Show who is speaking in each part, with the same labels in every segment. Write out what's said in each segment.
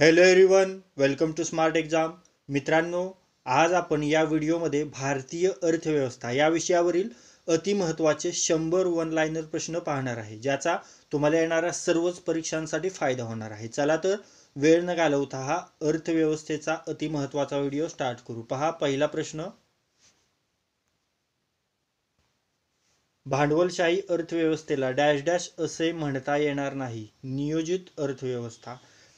Speaker 1: hello everyone welcome to smart exam मित्रांनो आज आपण या व्हिडिओमध्ये भारतीय अर्थव्यवस्था या विषयावरील अतिमहत्वाचे शंभर वन लाईनर प्रश्न पाहणार आहे ज्याचा तुम्हाला येणाऱ्या सर्वच परीक्षांसाठी फायदा होणार आहे चला तर वेळ न घालवता हा अर्थव्यवस्थेचा अतिमहत्वाचा व्हिडिओ स्टार्ट करू पहा पहिला प्रश्न भांडवलशाही अर्थव्यवस्थेला डॅश डॅश असे म्हणता येणार नाही नियोजित अर्थव्यवस्था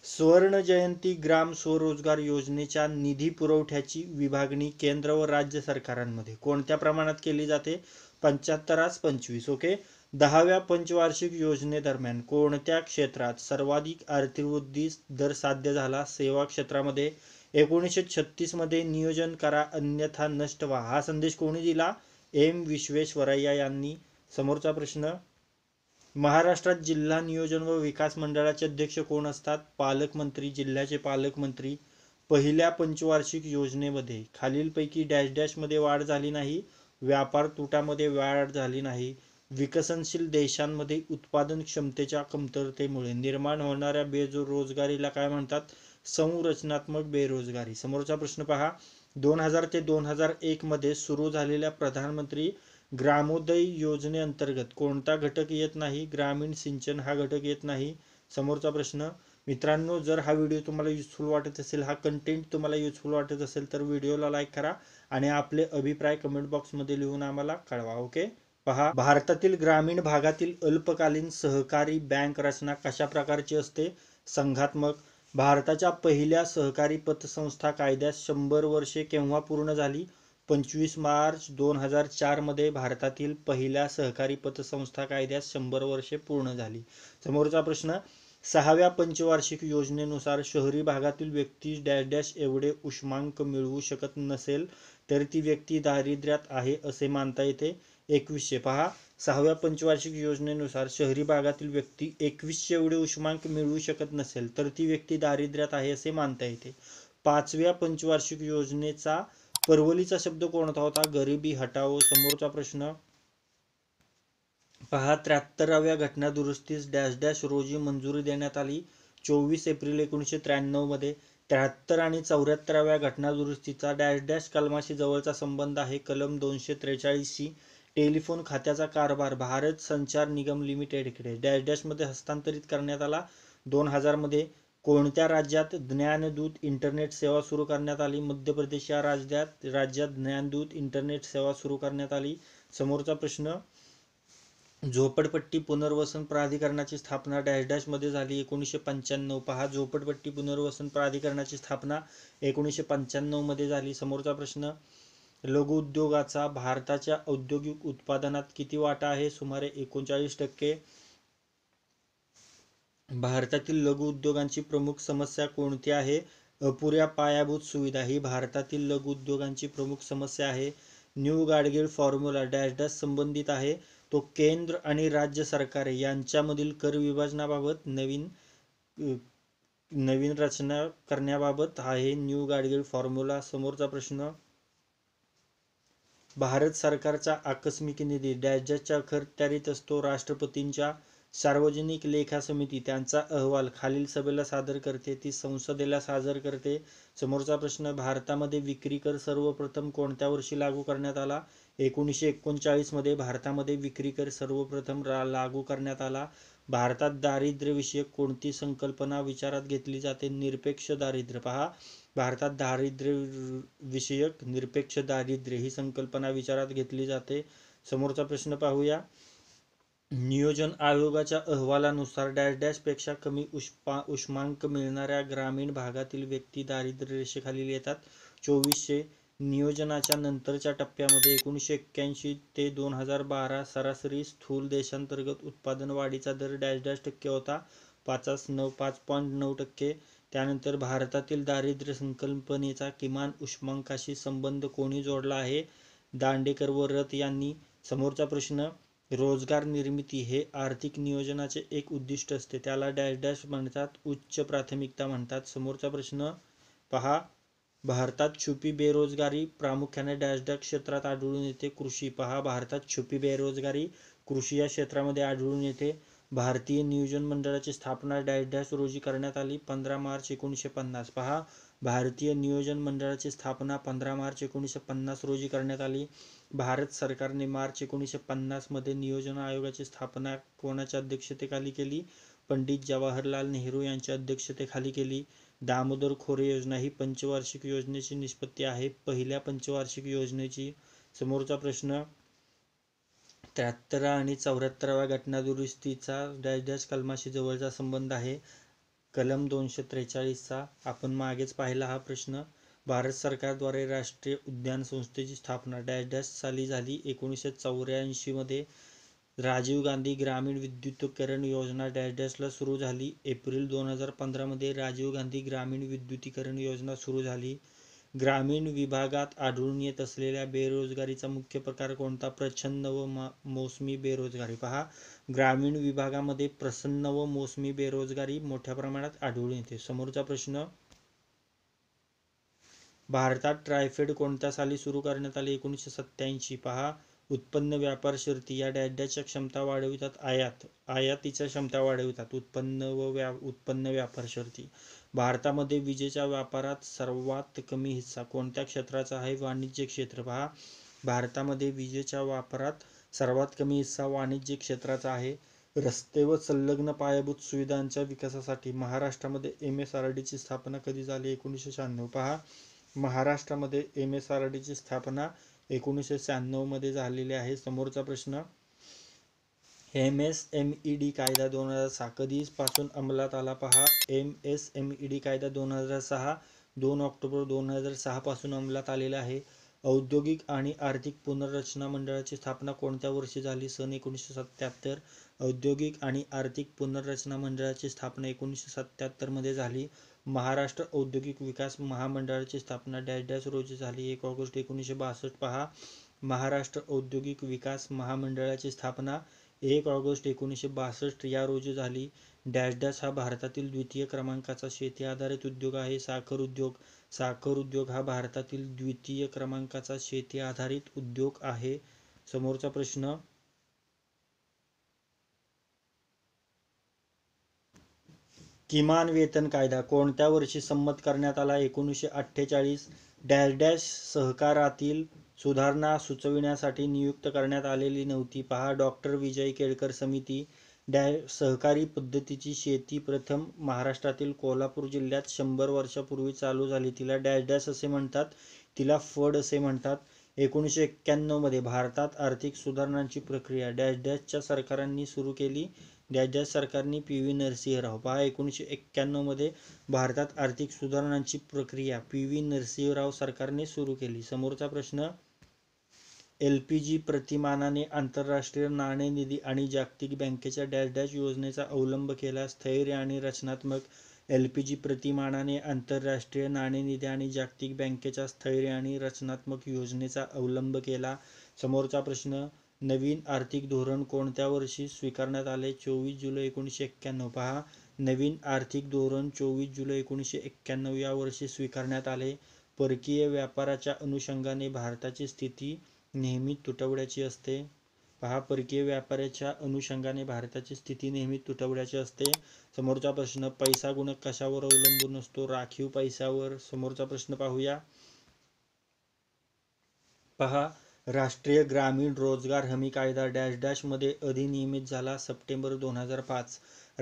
Speaker 1: सुवर्ण जयंती ग्राम स्वरोजगार योजनेच्या निधी पुरवठ्याची विभागणी केंद्र व राज्य सरकारांमध्ये कोणत्या प्रमाणात केली जाते पंच्याहत्तरास पंचवीस ओके दहाव्या पंचवार्षिक योजनेदरम्यान कोणत्या क्षेत्रात सर्वाधिक आर्थिक वृद्धी दर साध्य झाला सेवा क्षेत्रामध्ये एकोणीसशे छत्तीसमध्ये नियोजन करा अन्यथा नष्ट व्हा हा संदेश कोणी दिला एम विश्वेश्वरय्या यांनी समोरचा प्रश्न महाराष्ट्रात जिल्हा नियोजन व विकास मंडळाचे अध्यक्ष कोण असतात पालकमंत्री जिल्ह्याचे पालकमंत्री पहिल्या पंचवार्षिक योजनेमध्ये खालीलपैकी डॅश डॅशमध्ये वाढ झाली नाही व्यापार तुटामध्ये वाढ झाली नाही विकसनशील देशांमध्ये उत्पादन क्षमतेच्या कमतरतेमुळे निर्माण होणाऱ्या बेरोजगारीला काय म्हणतात संरचनात्मक बेरोजगारी समोरचा प्रश्न पहा दोन हजार ते दोन हजार एकमध्ये सुरू झालेल्या प्रधानमंत्री ग्रामोदय योजनेअंतर्गत कोणता घटक येत नाही ग्रामीण सिंचन हा घटक येत नाही समोरचा प्रश्न मित्रांनो जर हा व्हिडिओ तुम्हाला युजफुल वाटत असेल हा कंटेंट तुम्हाला युजफुल वाटत असेल तर व्हिडिओला लाईक करा आणि आपले अभिप्राय कमेंट बॉक्समध्ये लिहून आम्हाला कळवा ओके पहा भारतातील ग्रामीण भागातील अल्पकालीन सहकारी बँक रचना कशा प्रकारची असते संघात्मक भारताच्या पहिल्या सहकारी पतसंस्था कायद्यास शंभर वर्षे केव्हा पूर्ण झाली पंचवीस मार्च दोन हजार चारमध्ये भारतातील पहिल्या सहकारी पतसंस्था कायद्यात शंभर वर्षे पूर्ण झाली समोरचा प्रश्न सहाव्या पंचवार्षिक योजनेनुसार शहरी भागातील व्यक्ती डॅश डॅश एवढे उष्मांक मिळवू शकत नसेल तर ती व्यक्ती दारिद्र्यात आहे असे मानता येते एकवीसशे पहा सहाव्या पंचवार्षिक योजनेनुसार शहरी भागातील व्यक्ती एकवीसशे एवढे उष्मांक मिळवू शकत नसेल तर ती व्यक्ती दारिद्र्यात आहे असे मानता येते पाचव्या पंचवार्षिक योजनेचा परवलीचा शब्द कोणता होता गरिबी हटावो समोरचा प्रश्न पहा त्र्याहत्तराव्या घटना दुरुस्तीस डॅश डॅश रोजी मंजुरी देण्यात आली चोवीस एप्रिल एकोणीसशे त्र्याण्णव मध्ये त्र्याहत्तर आणि चौऱ्याहत्तराव्या घटना दुरुस्तीचा डॅश डॅश कलमाशी जवळचा संबंध आहे कलम दोनशे त्रेचाळीसशी टेलिफोन खात्याचा कारभार भारत संचार निगम लिमिटेडकडे डॅश डॅशमध्ये हस्तांतरित करण्यात आला दोन हजारमध्ये कोणत्या राज्यात ज्ञानदूत इंटरनेट सेवा सुरू करण्यात आली मध्य प्रदेश या राज्यात राज्यात ज्ञानदूत इंटरनेट सेवा सुरू करण्यात आली समोरचा प्रश्न झोपडपट्टी पुनर्वसन प्राधिकरणाची स्थापना डॅश डॅश मध्ये झाली एकोणीसशे पंच्याण्णव पहा झोपडपट्टी पुनर्वसन प्राधिकरणाची स्थापना एकोणीसशे मध्ये झाली समोरचा प्रश्न लघु उद्योगाचा भारताच्या औद्योगिक उत्पादनात किती वाटा आहे सुमारे एकोणचाळीस टक्के भारतातील लघुउद्योगांची प्रमुख समस्या कोणती आहे अपुऱ्या पायाभूत सुविधा ही भारतातील लघु उद्योगांची प्रमुख समस्या आहे new Gadgil formula dash dash संबंधित आहे तो केंद्र आणि राज्य सरकार यांच्यामधील कर विभाजनाबाबत नवीन नवीन रचना करण्याबाबत आहे न्यू गाडगीळ फॉर्म्युला समोरचा प्रश्न भारत सरकारचा आकस्मिक निधी डॅश डॅशच्या खर्च तयारीत असतो राष्ट्रपतींच्या सार्वजनिक लेखा समिती त्यांचा अहवाल खालील सभेला सादर करते ती संसदेला सादर करते समोरचा प्रश्न भारतामध्ये विक्री कर सर्वप्रथम कोणत्या वर्षी लागू करण्यात आला एकोणीसशे एकोणचाळीसमध्ये भारतामध्ये विक्री कर सर्वप्रथम लागू करण्यात आला भारतात दारिद्र्यविषयक कोणती संकल्पना विचारात घेतली जाते निरपेक्ष दारिद्र्य पहा भारतात दारिद्र्य विषयक निरपेक्ष दारिद्र्य ही संकल्पना विचारात घेतली जाते समोरचा प्रश्न पाहूया नियोजन आयोगाच्या अहवालानुसार डॅश पेक्षा कमी उष्पा उष्मांक मिळणाऱ्या ग्रामीण भागातील व्यक्ती दारिद्र्य रेषेखालील येतात चोवीसशे नियोजनाच्या नंतरच्या टप्प्यामध्ये एकोणीसशे एक्क्याऐंशी ते दोन हजार बारा सरासरी स्थूल देशांतर्गत उत्पादन वाढीचा दर डॅश डॅश टक्के होता पाचास नऊ पाच पॉईंट नऊ टक्के त्यानंतर भारतातील दारिद्र्य संकल्पनेचा किमान उष्मांकाशी संबंध कोणी जोडला आहे दांडेकर व रथ यांनी समोरचा प्रश्न रोजगार निर्मिती हे आर्थिक नियोजनाचे एक उद्दिष्ट असते त्याला डॅश डॅश म्हणतात उच्च प्राथमिकता म्हणतात समोरचा प्रश्न पहा भारतात छुपी बेरोजगारी प्रामुख्याने डॅश डॅश क्षेत्रात आढळून येते कृषी पहा भारतात छुपी बेरोजगारी कृषी या क्षेत्रामध्ये आढळून येते भारतीय नियोजन मंडळाची स्थापना डॅश डॅश रोजी करण्यात आली पंधरा मार्च एकोणीशे पन्नास पहा भारतीय नियोजन मंडळाची स्थापना पंधरा मार्च एकोणीसशे पन्नास रोजी करण्यात आली भारत सरकारने मार्च एकोणीसशे पन्नासमध्ये नियोजन आयोगाची स्थापना कोणाच्या अध्यक्षतेखाली केली पंडित जवाहरलाल नेहरू यांच्या अध्यक्षतेखाली केली दामोदर खोरे योजना ही पंचवार्षिक योजनेची निष्पत्ती आहे पहिल्या पंचवार्षिक योजनेची समोरचा प्रश्न त्र्याहत्तरा आणि चौऱ्याहत्तराव्या घटना दुरुस्तीचा डॅश डॅश कलमाशी जवळचा संबंध आहे कलम दोनशे त्रेचाळीसचा आपण मागेच पाहिला हा प्रश्न भारत सरकारद्वारे राष्ट्रीय उद्यान संस्थेची स्थापना डॅश डॅश साली झाली एकोणीसशे चौऱ्याऐंशीमध्ये राजीव गांधी ग्रामीण विद्युतीकरण योजना डॅश ला सुरू झाली एप्रिल दोन हजार पंधरामध्ये राजीव गांधी ग्रामीण विद्युतीकरण योजना सुरू झाली ग्रामीण विभागात आढळून येत असलेल्या बेरोजगारीचा मुख्य प्रकार कोणता प्रचंड व मोसमी बेरोजगारी पहा ग्रामीण विभागामध्ये प्रसन्न व मोसमी बेरोजगारी मोठ्या प्रमाणात आढळून येते समोरचा प्रश्न भारतात ट्रायफेड कोणत्या साली सुरू करण्यात आले एकोणीसशे सत्याऐंशी पहा उत्पन्न व्यापार शर्ती या डॅड्याच्या क्षमता वाढवितात आयात आयातीच्या क्षमता वाढवितात उत्पन्न व व्या उत्पन्न व्यापार शर्ती भारतामध्ये विजेच्या व्यापारात सर्वात कमी हिस्सा कोणत्या क्षेत्राचा आहे वाणिज्य क्षेत्र पहा भारतामध्ये विजेच्या व्यापारात सर्वात कमी हिस्सा वाणिज्य क्षेत्राचा आहे रस्ते व संलग्न पायाभूत सुविधांच्या विकासासाठी महाराष्ट्रामध्ये एम एस आर डीची स्थापना कधी झाली एकोणीसशे शहाण्णव पहा महाराष्ट्रामध्ये एम एस आर डीची स्थापना एकोणीसशे शहाण्णवमध्ये झालेली आहे समोरचा प्रश्न M S M E D कायदा दोन हजार सहा कधीपासून अंमलात आला पहा M S M E D कायदा दोन हजार सहा दोन ऑक्टोबर दोन हजार पासून अंमलात आलेला आहे औद्योगिक आणि आर्थिक पुनर्रचना मंडळाची स्थापना कोणत्या वर्षी झाली सन एकोणीसशे सत्याहत्तर औद्योगिक आणि आर्थिक पुनर्रचना मंडळाची स्थापना एकोणीसशे मध्ये झाली महाराष्ट्र औद्योगिक विकास महामंडळाची स्थापना डॅश डॅश रोजी झाली एक ऑगस्ट एकोणीसशे बासष्ट पहा महाराष्ट्र औद्योगिक विकास महामंडळाची स्थापना एक ऑगस्ट एकोणीसशे बासष्ट या रोजी झाली डॅश डॅश हा भारतातील द्वितीय क्रमांकाचा शेती आधारित उद्योग आहे साखर उद्योग साखर उद्योग हा भारतातील द्वितीय क्रमांकाचा शेती आधारित उद्योग आहे समोरचा प्रश्न किमान वेतन कायदा कोणत्या वर्षी संमत करण्यात आला एकोणीसशे अठ्ठेचाळीस डॅश डॅश सहकारातील सुधारणा सुचविण्यासाठी नियुक्त करण्यात आलेली नव्हती पहा डॉक्टर विजय केळकर समिती डॅ सहकारी पद्धतीची शेती प्रथम महाराष्ट्रातील कोल्हापूर जिल्ह्यात शंभर वर्षापूर्वी चालू झाली तिला डॅश डॅश असे म्हणतात तिला फड असे म्हणतात एकोणीसशे एक्क्याण्णवमध्ये भारतात आर्थिक सुधारणांची प्रक्रिया डॅश डॅशच्या सरकारांनी सुरू केली डॅश डॅश सरकारने पी व्ही नरसिंहराव पहा एकोणीसशे एक्क्याण्णवमध्ये भारतात आर्थिक सुधारणांची प्रक्रिया पी व्ही नरसिंहराव सरकारने सुरू केली समोरचा प्रश्न जी प्रतिमानाने आंतरराष्ट्रीय नाणेनिधी आणि जागतिक बँकेच्या डॅश डॅश योजनेचा अवलंब केल्यास स्थैर्य आणि रचनात्मक जी प्रतिमानाने आंतरराष्ट्रीय नाणेनिधी आणि जागतिक बँकेच्या स्थैर्य आणि रचनात्मक योजनेचा अवलंब केला समोरचा प्रश्न नवीन आर्थिक धोरण कोणत्या वर्षी स्वीकारण्यात आले चोवीस जुलै एकोणीसशे एक्क्याण्णव पहा नवीन आर्थिक धोरण चोवीस जुलै एकोणीसशे एक्क्याण्णव या वर्षी स्वीकारण्यात आले परकीय व्यापाराच्या अनुषंगाने भारताची स्थिती नेहमी तुटवड्याची असते पहा परकीय व्यापाराच्या अनुषंगाने भारताची स्थिती नेहमी तुटवड्याची असते समोरचा प्रश्न पैसा गुणक कशावर अवलंबून असतो राखीव पैशावर समोरचा प्रश्न पाहूया पहा राष्ट्रीय ग्रामीण रोजगार हमी कायदा डॅश डॅश मध्ये अधिनियमित झाला सप्टेंबर दोन हजार पाच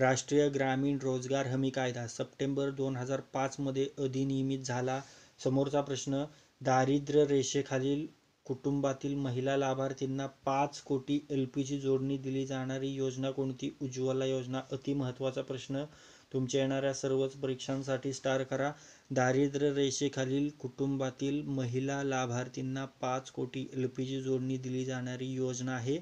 Speaker 1: राष्ट्रीय ग्रामीण रोजगार हमी कायदा सप्टेंबर दोन हजार मध्ये अधिनियमित झाला समोरचा प्रश्न दारिद्र्य रेषेखालील कुटुंबातील महिला लाभार्थींना पाच कोटी एल पी जी जोडणी दिली जाणारी योजना कोणती उज्ज्वला योजना अति महत्वाचा प्रश्न तुमच्या येणाऱ्या सर्वच परीक्षांसाठी स्टार करा दारिद्र्य रेषेखालील कुटुंबातील महिला लाभार्थींना पाच कोटी एल पी जी जोडणी दिली जाणारी योजना आहे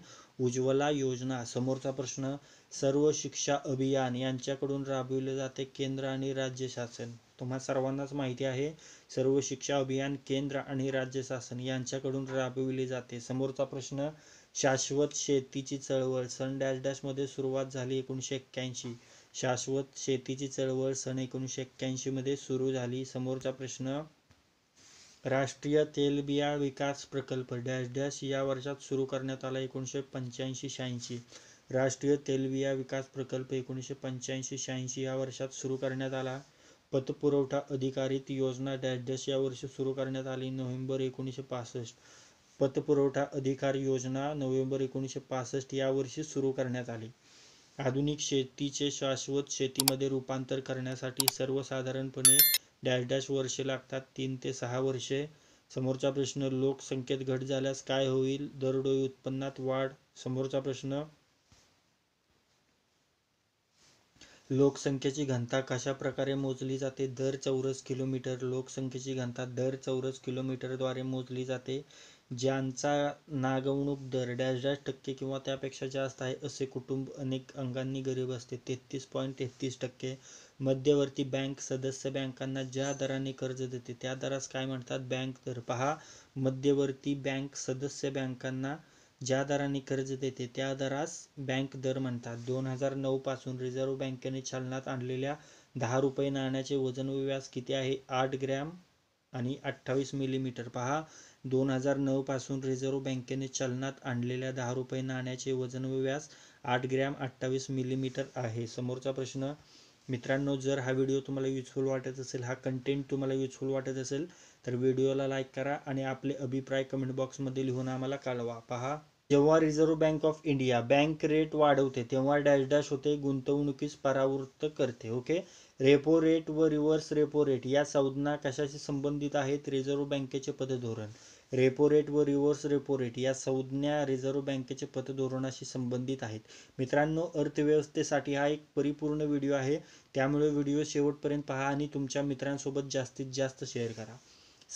Speaker 1: उज्ज्वला योजना समोरचा प्रश्न सर्व शिक्षा अभियान यांच्याकडून राबविले जाते केंद्र आणि राज्य शासन तुम्हा सर्वांनाच माहिती आहे सर्व शिक्षा अभियान केंद्र आणि राज्य शासन यांच्याकडून राबविले जाते समोरचा प्रश्न शाश्वत शेतीची चळवळ सन डॅश मध्ये सुरुवात झाली एकोणीसशे एक्क्याऐंशी शाश्वत शेतीची चळवळ सन एकोणीसशे मध्ये सुरू झाली समोरचा प्रश्न राष्ट्रीय तेलबिया विकास प्रकल्प डॅश डॅश या वर्षात सुरू करण्यात आला एकोणीसशे पंच्याऐंशी शहाऐंशी राष्ट्रीय तेलबिया विकास प्रकल्प एकोणीसशे पंच्याऐंशी शहाऐंशी या वर्षात सुरू करण्यात आला पतपुरवठा अधिकारीत योजना डॅश डॅश या वर्षी सुरू करण्यात आली नोव्हेंबर एकोणीसशे पासष्ट पतपुरवठा अधिकार योजना नोव्हेंबर एकोणीसशे पासष्ट या वर्षी सुरू करण्यात आली आधुनिक शेतीचे शाश्वत शेतीमध्ये रूपांतर करण्यासाठी सर्वसाधारणपणे डॅश डॅश वर्षे लागतात तीन ते सहा वर्षे समोरचा प्रश्न लोकसंख्येत घट झाल्यास काय होईल दरडोई उत्पन्नात वाढ समोरचा प्रश्न लोकसंख्येची घनता कशा प्रकारे मोजली जाते दर चौरस किलोमीटर लोकसंख्येची घनता दर चौरस किलोमीटरद्वारे मोजली जाते ज्यांचा नागवणूक दर डॅश डॅश टक्के किंवा त्यापेक्षा जास्त आहे असे कुटुंब अनेक अंगांनी गरीब असते तेहतीस पॉईंट तेहतीस टक्के मध्यवर्ती बँक सदस्य बँकांना ज्या दराने कर्ज देते त्या दरास काय म्हणतात बँक दर पहा मध्यवर्ती बँक सदस्य बँकांना ज्या दराने कर्ज देते त्या दरास बँक दर म्हणतात दोन हजार नऊ पासून रिझर्व्ह बँकेने चलनात आणलेल्या दहा रुपये नाण्याचे वजन व व्यास किती आहे आठ ग्रॅम आणि अठ्ठावीस मिलीमीटर पहा दोन हजार नऊ पासून रिझर्व्ह बँकेने चलनात आणलेल्या दहा रुपये नाण्याचे वजन व व्यास आठ ग्रॅम अठ्ठावीस मिलीमीटर आहे समोरचा प्रश्न मित्रांनो जर हा व्हिडिओ तुम्हाला युजफुल वाटत असेल हा कंटेंट तुम्हाला युजफुल वाटत असेल तर व्हिडिओला लाईक करा आणि आपले अभिप्राय कमेंट बॉक्समध्ये लिहून आम्हाला कळवा पहा जेव्हा Reserve Bank of India bank rate वाढवते तेव्हा डॅश डॅश होते गुंतवणुकीस परावृत्त करते ओके रेपो रेट व रिव्हर्स रेपो रेट या संज्ञा कशाशी संबंधित आहेत रिझर्व्ह बँकेचे पतधोरण रेपो रेट व रिव्हर्स रेपो रेट या संज्ञा रिझर्व्ह बँकेचे पतधोरणाशी संबंधित आहेत मित्रांनो अर्थव्यवस्थेसाठी हा एक परिपूर्ण व्हिडिओ आहे त्यामुळे व्हिडिओ शेवटपर्यंत पहा आणि तुमच्या मित्रांसोबत जास्तीत जास्त शेअर करा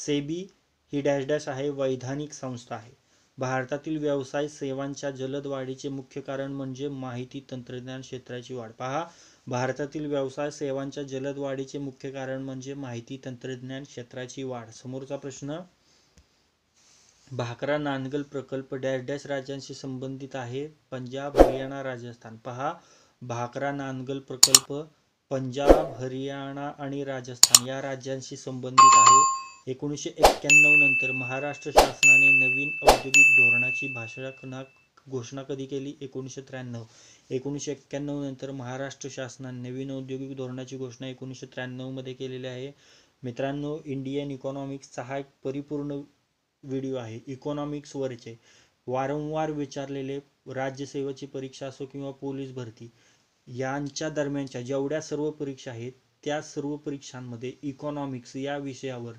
Speaker 1: सेबी ही डॅश डॅश आहे वैधानिक संस्था आहे भारतातील व्यवसाय सेवांच्या जलद वाढीचे मुख्य कारण म्हणजे माहिती तंत्रज्ञान क्षेत्राची वाढ पहा भारतातील व्यवसाय सेवांच्या जलद वाढीचे मुख्य कारण म्हणजे माहिती तंत्रज्ञान क्षेत्राची वाढ समोरचा प्रश्न भाकरा नांदगल प्रकल्प डॅश डॅश राज्यांशी संबंधित आहे पंजाब हरियाणा राजस्थान पहा भाकरा नांदगल प्रकल्प पंजाब हरियाणा आणि राजस्थान या राज्यांशी संबंधित आहे एकोणीसशे एक्क्याण्णव नंतर महाराष्ट्र शासनाने नवीन औद्योगिक धोरणाची भाषा घोषणा कधी केली एकोणीसशे त्र्याण्णव एकोणीसशे एक्क्याण्णव नंतर महाराष्ट्र शासनाने नवीन औद्योगिक धोरणाची घोषणा एकोणीसशे त्र्याण्णवमध्ये केलेली आहे मित्रांनो इंडियन इकॉनॉमिक्सचा हा एक परिपूर्ण व्हिडिओ आहे इकॉनॉमिक्सवरचे वारंवार विचारलेले राज्यसेवेची परीक्षा असो किंवा पोलीस भरती यांच्या दरम्यानच्या जेवढ्या सर्व परीक्षा आहेत त्या सर्व परीक्षांमध्ये इकॉनॉमिक्स या विषयावर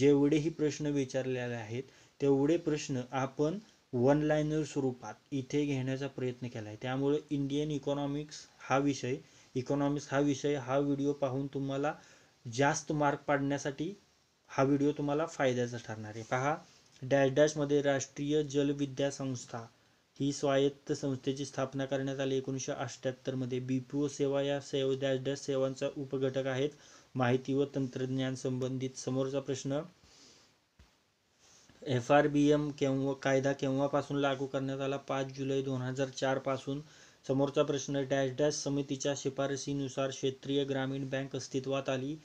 Speaker 1: जेवढेही प्रश्न विचारलेले आहेत तेवढे प्रश्न आपण वन लाईनर स्वरूपात इथे घेण्याचा प्रयत्न केला आहे त्यामुळे इंडियन इकॉनॉमिक्स हा विषय इकॉनॉमिक्स हा विषय हा व्हिडिओ पाहून तुम्हाला जास्त मार्क पाडण्यासाठी हा व्हिडिओ तुम्हाला फायद्याचा ठरणार आहे पहा डॅश मध्ये राष्ट्रीय जलविद्या संस्था ही स्वायत्त संस्थेची स्थापना करण्यात आली एकोणीसशे अठ्ठ्याहत्तरमध्ये बी पी ओ सेवा या सेव डॅश डॅश सेवांचा उपघटक आहेत माहिती व तंत्रज्ञान संबंधित समोरचा प्रश्न एफ आर बी एम केव्हा कायदा केव्हापासून लागू करण्यात आला पाच जुलै दोन हजार पासून समोरचा प्रश्न डॅश डॅश समितीच्या शिफारसीनुसार क्षेत्रीय ग्रामीण बँक अस्तित्वात आली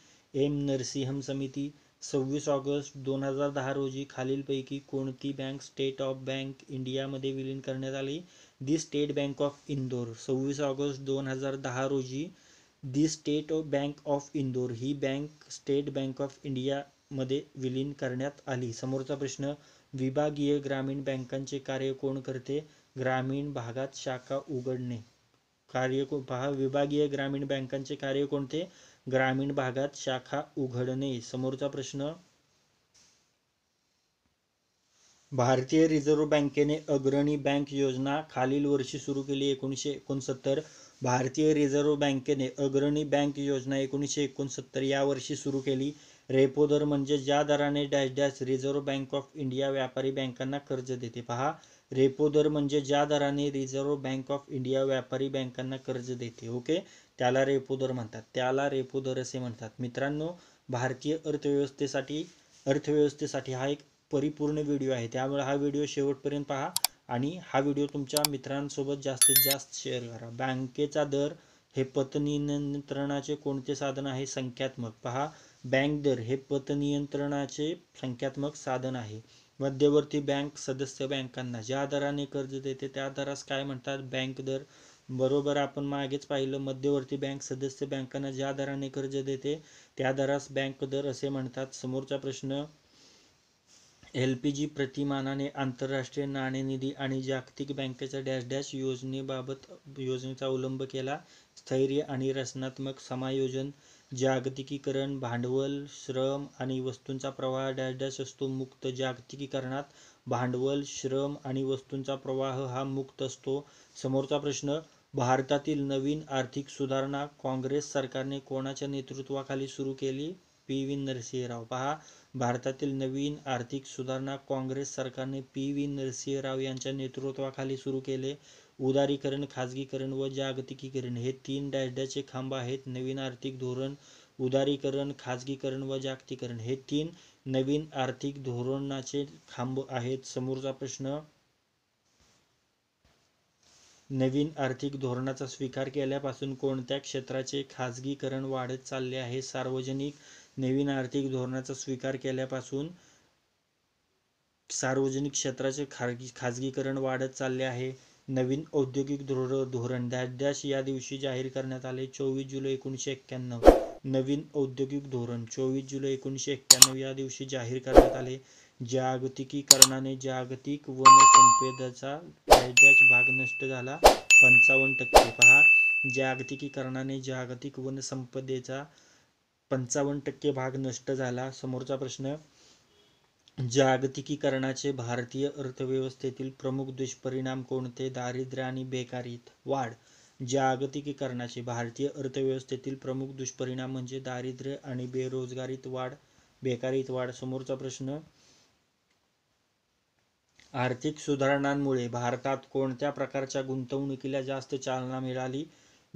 Speaker 1: एम नरसिंहम समिती सव्वीस ऑगस्ट दोन हजार दहा रोजी खालीलपैकी कोणती बँक स्टेट ऑफ बँक इंडियामध्ये विलीन करण्यात आली the State Bank of Indore सव्वीस ऑगस्ट दोन हजार दहा रोजी the State Bank of Indore ही bank State Bank of India मध्ये विलीन करण्यात आली समोरचा प्रश्न विभागीय ग्रामीण बँकांचे कार्य कोण करते ग्रामीण भागात शाखा उघडणे कार्य विभागीय ग्रामीण बँकांचे कार्य कोणते ग्रामीण भागात शाखा उघडणे समोरचा प्रश्न भारतीय रिझर्व्ह बँकेने अग्रणी बँक योजना खालील वर्षी सुरू केली एकोणीशे एकोणसत्तर भारतीय रिझर्व्ह बँकेने अग्रणी बँक योजना एकोणीसशे एकोणसत्तर या वर्षी सुरू केली रेपो दर म्हणजे ज्या दराने dash dash Reserve Bank of India व्यापारी बँकांना कर्ज देते पहा रेपो दर म्हणजे ज्या दराने रिझर्व्ह बँक ऑफ इंडिया व्यापारी बँकांना कर्ज देते ओके त्याला रेपो दर म्हणतात त्याला रेपो दर असे म्हणतात मित्रांनो भारतीय अर्थव्यवस्थेसाठी अर्थव्यवस्थेसाठी हा एक परिपूर्ण व्हिडिओ आहे त्यामुळे हा व्हिडिओ शेवटपर्यंत पहा आणि हा व्हिडिओ तुमच्या मित्रांसोबत जास्तीत जास्त शेअर करा बँकेचा दर हे पतनियंत्रणाचे कोणते साधन आहे संख्यात्मक पहा बँक दर हे पतनियंत्रणाचे संख्यात्मक साधन आहे मध्यवर्ती बँक सदस्य बँकांना ज्या दराने कर्ज देते त्या दरास काय म्हणतात बँक दर बरोबर आपण मागेच पाहिलं मध्यवर्ती बँक सदस्य बँकांना ज्या दराने कर्ज देते त्या दरास बँक दर असे म्हणतात समोरचा प्रश्न एल.पी.जी प्रतिमानाने आंतरराष्ट्रीय नाणेनिधी आणि जागतिक बँकेच्या डॅश डॅश योजनेबाबत योजनेचा अवलंब केला स्थैर्य आणि रचनात्मक समायोजन जागतिकीकरण भांडवल श्रम आणि वस्तूंचा प्रवाह डॅश डॅश असतो मुक्त जागतिकीकरणात भांडवल श्रम आणि वस्तूंचा प्रवाह हा मुक्त असतो समोरचा प्रश्न भारतातील नवीन आर्थिक सुधारणा काँग्रेस सरकारने कोणाच्या नेतृत्वाखाली सुरू केली पी व्ही नरसिंहराव पहा भारतातील नवीन आर्थिक सुधारणा काँग्रेस सरकारने पी व्ही नरसिंहराव यांच्या नेतृत्वाखाली सुरू केले उदारीकरण खाजगीकरण व जागतिकीकरण हे तीन डॅश खांब आहेत नवीन आर्थिक धोरण उदारीकरण खाजगीकरण व जागतिकरण हे तीन नवीन आर्थिक धोरणाचे खांब आहेत समोरचा प्रश्न नवीन आर्थिक धोरणाचा स्वीकार केल्यापासून कोणत्या क्षेत्राचे खाजगीकरण वाढत चालले आहे सार्वजनिक नवीन आर्थिक धोरणाचा स्वीकार केल्यापासून सार्वजनिक क्षेत्राचे खाजगी खाजगीकरण वाढत चालले आहे नवीन औद्योगिक धोरण धोरण या दिवशी जाहीर करण्यात आले चोवीस जुलै एकोणीसशे एक्क्याण्णव नवीन औद्योगिक धोरण चोवीस जुलै एकोणीसशे एक्क्याण्णव या दिवशी जाहीर करण्यात आले जागतिकीकरणाने जागतिक वनसंपदेचा फायद्याच भाग नष्ट झाला पंचावन्न टक्के पहा जागतिकीकरणाने जागतिक वनसंपदेचा पंचावन्न टक्के भाग नष्ट झाला समोरचा प्रश्न जागतिकीकरणाचे भारतीय अर्थव्यवस्थेतील प्रमुख दुष्परिणाम कोणते दारिद्र्य आणि बेकारीत वाढ जागतिकीकरणाचे भारतीय अर्थव्यवस्थेतील प्रमुख दुष्परिणाम म्हणजे दारिद्र्य आणि बेरोजगारीत वाढ बेकारीत वाढ समोरचा प्रश्न आर्थिक सुधारणांमुळे भारतात कोणत्या प्रकारच्या गुंतवणुकीला जास्त चालना मिळाली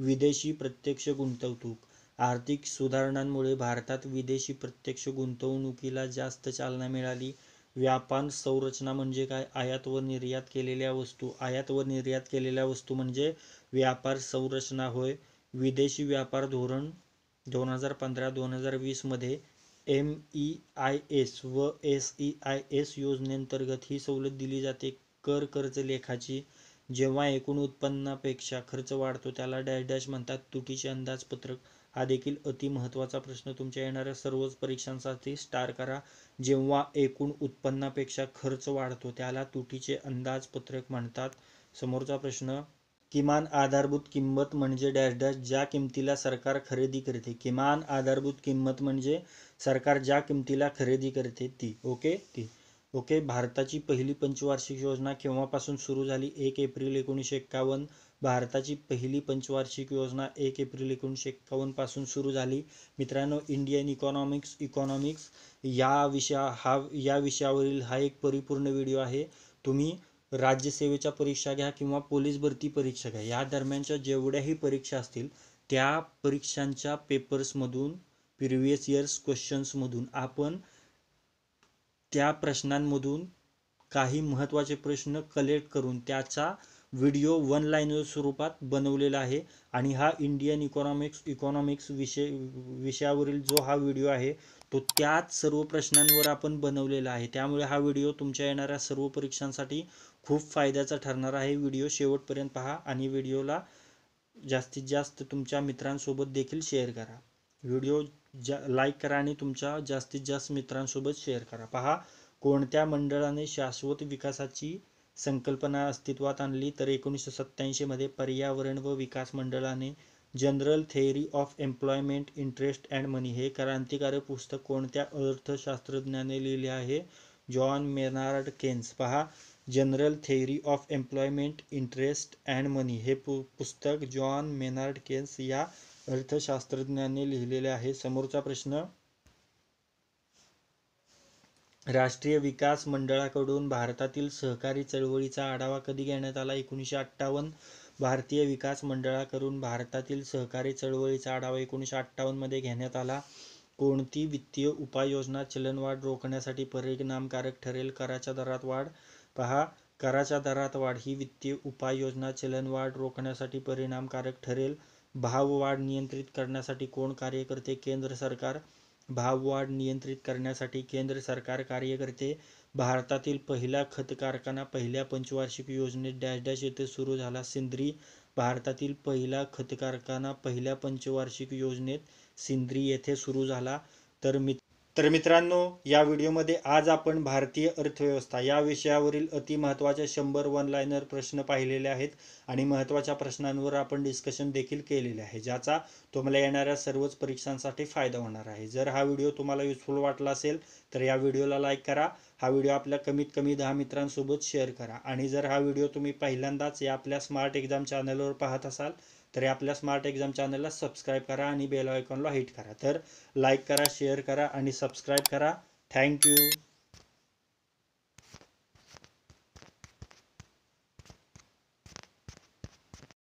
Speaker 1: विदेशी प्रत्यक्ष गुंतवणूक आर्थिक सुधारणांमुळे भारतात विदेशी प्रत्यक्ष गुंतवणुकीला जास्त चालना मिळाली व्यापार संरचना म्हणजे काय आयात व निर्यात केलेल्या वस्तू आयात व निर्यात केलेल्या वस्तू म्हणजे व्यापार संरचना होय विदेशी व्यापार धोरण दोन हजार पंधरा दोन हजार वीसमध्ये एम ई आय एस व एस ई आय एस योजनेअंतर्गत ही सवलत दिली जाते कर कर्ज लेखाची जेव्हा एकूण उत्पन्नापेक्षा खर्च वाढतो त्याला डॅश डॅश म्हणतात तुटीचे अंदाजपत्रक हा देखील अति महत्त्वाचा प्रश्न तुमच्या येणाऱ्या सर्वच परीक्षांसाठी स्टार करा जेव्हा एकूण उत्पन्नापेक्षा खर्च वाढतो त्याला तुटीचे अंदाजपत्रक म्हणतात समोरचा प्रश्न किमान आधारभूत किंमत म्हणजे डॅश डॅश ज्या किमतीला सरकार खरेदी करते किमान आधारभूत किंमत म्हणजे सरकार ज्या किमतीला खरेदी करते ती ओके ती ओके भारताची पहिली पंचवार्षिक योजना केव्हापासून सुरू झाली एक एप्रिल एकोणीसशे एक्कावन्न भारताची पहिली पंचवार्षिक योजना एक एप्रिल एकोणीसशे एक्कावन्नपासून सुरू झाली मित्रांनो इंडियन इकॉनॉमिक्स इकॉनॉमिक्स या विषया हा या विषयावरील हा एक परिपूर्ण व्हिडिओ आहे तुम्ही राज्यसेवेच्या परीक्षा घ्या किंवा पोलीस भरती परीक्षा घ्या या दरम्यानच्या जेवढ्याही परीक्षा असतील त्या परीक्षांच्या पेपर्समधून प्रिव्हियस इयर्स क्वेश्चन्समधून आपण त्या प्रश्नांमधून काही महत्त्वाचे प्रश्न कलेक्ट करून त्याचा व्हिडिओ वन लाईनर स्वरूपात बनवलेला आहे आणि हा इंडियन इकॉनॉमिक्स इकॉनॉमिक्स विषय विषयावरील जो हा व्हिडिओ आहे तो त्याच सर्व प्रश्नांवर आपण बनवलेला आहे त्यामुळे हा व्हिडिओ तुमच्या येणाऱ्या सर्व परीक्षांसाठी खूप फायद्याचा ठरणार आहे व्हिडिओ शेवटपर्यंत पहा आणि व्हिडिओला जास्तीत जास्त तुमच्या मित्रांसोबत देखील शेअर करा व्हिडिओ जा लाईक करा आणि तुमच्या जास्तीत जास्त मित्रांसोबत शेअर करा पहा कोणत्या मंडळाने शाश्वत विकासाची संकल्पना अस्तित्वात आणली तर एकोणीसशे सत्त्याऐंशीमध्ये पर्यावरण व विकास मंडळाने General Theory of Employment Interest and Money हे क्रांतिकारक पुस्तक कोणत्या अर्थशास्त्रज्ञाने लिहिले आहे जॉन मेनार्ड केन्स पहा General Theory of Employment Interest and Money हे पु पुस्तक जॉन मेनार्ड केन्स या अर्थशास्त्रज्ञांनी लिहिलेले आहे समोरचा प्रश्न राष्ट्रीय विकास मंडळाकडून भारतातील सहकारी चळवळीचा आढावा कधी घेण्यात आला एकोणीशे अठ्ठावन्न भारतीय विकास मंडळाकडून भारतातील सहकारी चळवळीचा आढावा एकोणीसशे अठ्ठावन्नमध्ये घेण्यात आला कोणती वित्तीय उपाययोजना चलनवाढ रोखण्यासाठी परिणामकारक ठरेल कराच्या दरात वाढ पहा कराच्या दरात वाढ ही वित्तीय उपाययोजना चलनवाढ रोखण्यासाठी परिणामकारक ठरेल भाववाढ नियंत्रित करण्यासाठी कोण कार्य करते केंद्र सरकार भाववाढ नियंत्रित करण्यासाठी केंद्र सरकार कार्य करते भारतातील पहिला खत कारखाना पहिल्या पंचवार्षिक योजनेत डॅश डॅश येथे सुरू झाला सिंद्री भारतातील पहिला खत कारखाना पहिल्या पंचवार्षिक योजनेत सिंद्री येथे सुरू झाला तर मित्र तर मित्रांनो या व्हिडिओमध्ये आज आपण भारतीय अर्थव्यवस्था या विषयावरील अति महत्त्वाच्या शंभर वन लायनर प्रश्न पाहिलेले आहेत आणि महत्त्वाच्या प्रश्नांवर आपण डिस्कशन देखील केलेले आहे ज्याचा तुम्हाला येणाऱ्या सर्वच परीक्षांसाठी फायदा होणार आहे जर हा व्हिडिओ तुम्हाला युजफुल वाटला असेल तर या व्हिडिओला लाईक करा हा व्हिडिओ आपल्या कमीत कमी दहा मित्रांसोबत शेअर करा आणि जर हा व्हिडिओ तुम्ही पहिल्यांदाच या आपल्या स्मार्ट एक्झाम चॅनलवर पाहत असाल तरी आपल्या स्मार्ट एक्झाम चॅनलला सबस्क्राईब करा आणि बेल आयकॉनला हिट करा तर लाईक करा शेअर करा आणि सबस्क्राईब करा थँक्यू